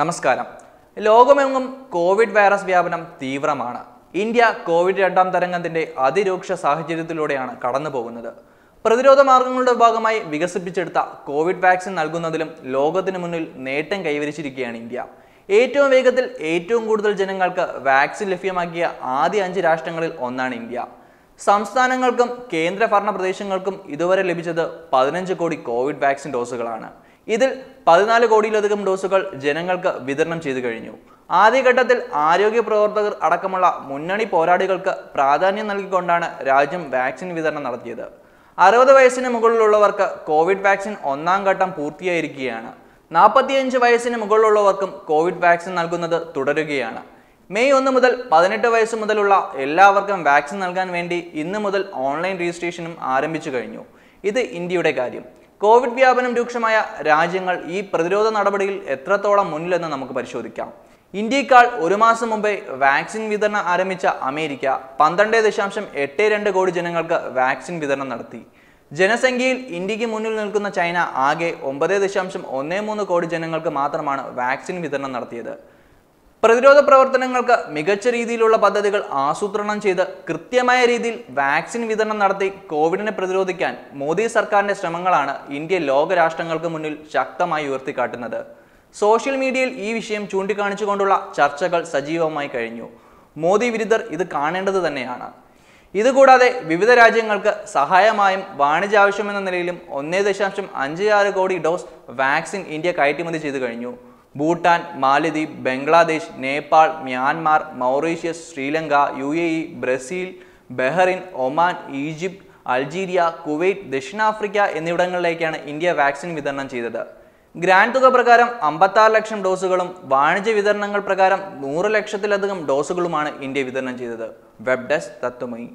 നമസ്കാരം ലോകമെങ്ങും Covid virus വ്യാപനം തീവ്രമാണ് ഇന്ത്യ കോവിഡ് രണ്ടാം തരംഗത്തിന്റെ അതിരൂക്ഷ സാഹചര്യത്തിലൂടെയാണ് കടന്നു പോകുന്നത് പ്രതിരോധ മാർഗങ്ങളുടെ ഭാഗമായി വികസിപ്പിച്ചെടുത്ത കോവിഡ് വാക്സിൻ നൽകുന്നതിലും ലോകത്തിന് മുന്നിൽ നേട്ടം കൈവരിച്ചിരിക്കുകയാണ് ഇന്ത്യ ഏറ്റവും വേഗത്തിൽ ഏറ്റവും കൂടുതൽ ജനങ്ങൾക്ക് വാക്സിൻ ലഭ്യമാക്കിയ ആദ്യ അഞ്ച് രാഷ്ട്രങ്ങളിൽ ഒന്നാണ് ഇന്ത്യ സംസ്ഥാനങ്ങൾക്കും കേന്ദ്രഭരണ പ്രദേശങ്ങൾക്കും ഇതുവരെ ലഭിച്ചത് പതിനഞ്ച് കോടി കോവിഡ് വാക്സിൻ ഡോസുകളാണ് ഇതിൽ പതിനാല് കോടിയിലധികം ഡോസുകൾ ജനങ്ങൾക്ക് വിതരണം ചെയ്തു കഴിഞ്ഞു ആദ്യഘട്ടത്തിൽ ആരോഗ്യ പ്രവർത്തകർ അടക്കമുള്ള മുന്നണി പോരാളികൾക്ക് പ്രാധാന്യം നൽകിക്കൊണ്ടാണ് രാജ്യം വാക്സിൻ വിതരണം നടത്തിയത് അറുപത് വയസ്സിന് മുകളിലുള്ളവർക്ക് കോവിഡ് വാക്സിൻ ഒന്നാം ഘട്ടം പൂർത്തിയായിരിക്കുകയാണ് നാൽപ്പത്തിയഞ്ച് വയസ്സിന് മുകളിലുള്ളവർക്കും കോവിഡ് വാക്സിൻ നൽകുന്നത് തുടരുകയാണ് മെയ് ഒന്ന് മുതൽ പതിനെട്ട് വയസ്സ് മുതലുള്ള എല്ലാവർക്കും വാക്സിൻ നൽകാൻ വേണ്ടി ഇന്ന് മുതൽ ഓൺലൈൻ രജിസ്ട്രേഷനും ആരംഭിച്ചു കഴിഞ്ഞു ഇത് ഇന്ത്യയുടെ കാര്യം കോവിഡ് വ്യാപനം രൂക്ഷമായ രാജ്യങ്ങൾ ഈ പ്രതിരോധ നടപടിയിൽ എത്രത്തോളം മുന്നിലെന്ന് നമുക്ക് പരിശോധിക്കാം ഇന്ത്യക്കാൾ ഒരു മാസം മുമ്പേ വാക്സിൻ വിതരണം ആരംഭിച്ച അമേരിക്ക പന്ത്രണ്ട് ദശാംശം എട്ട് രണ്ട് കോടി ജനങ്ങൾക്ക് വാക്സിൻ വിതരണം നടത്തി ജനസംഖ്യയിൽ ഇന്ത്യക്ക് മുന്നിൽ നിൽക്കുന്ന ചൈന ആകെ ഒമ്പത് ദശാംശം ഒന്ന് മൂന്ന് കോടി ജനങ്ങൾക്ക് മാത്രമാണ് വാക്സിൻ വിതരണം നടത്തിയത് പ്രതിരോധ പ്രവർത്തനങ്ങൾക്ക് മികച്ച രീതിയിലുള്ള പദ്ധതികൾ ആസൂത്രണം ചെയ്ത് കൃത്യമായ രീതിയിൽ വാക്സിൻ വിതരണം നടത്തി കോവിഡിനെ പ്രതിരോധിക്കാൻ മോദി സർക്കാരിന്റെ ശ്രമങ്ങളാണ് ഇന്ത്യ ലോകരാഷ്ട്രങ്ങൾക്ക് മുന്നിൽ ശക്തമായി ഉയർത്തിക്കാട്ടുന്നത് സോഷ്യൽ മീഡിയയിൽ ഈ വിഷയം ചൂണ്ടിക്കാണിച്ചുകൊണ്ടുള്ള ചർച്ചകൾ സജീവമായി കഴിഞ്ഞു മോദി വിരുദ്ധർ ഇത് കാണേണ്ടത് തന്നെയാണ് ഇതുകൂടാതെ വിവിധ രാജ്യങ്ങൾക്ക് സഹായമായും ആവശ്യമെന്ന നിലയിലും ഒന്നേ ദശാംശം അഞ്ച് ആറ് കോടി ഡോസ് വാക്സിൻ ഇന്ത്യ കയറ്റുമതി ചെയ്തു കഴിഞ്ഞു ഭൂട്ടാൻ മാലദ്വീപ് Bangladesh Nepal Myanmar Mauritius Sri Lanka U A E Brazil Bahrain Oman Egypt Algeria Kuwait ദക്ഷിണാഫ്രിക്ക എന്നിവിടങ്ങളിലേക്കാണ് ഇന്ത്യ വാക്സിൻ വിതരണം ചെയ്തത് ഗ്രാൻഡ് തുക പ്രകാരം അമ്പത്താറ് ലക്ഷം ഡോസുകളും വാണിജ്യ വിതരണങ്ങൾ പ്രകാരം നൂറ് ലക്ഷത്തിലധികം ഡോസുകളുമാണ് ഇന്ത്യ വിതരണം ചെയ്തത് വെബ് ഡെസ്ക് തത്വമയി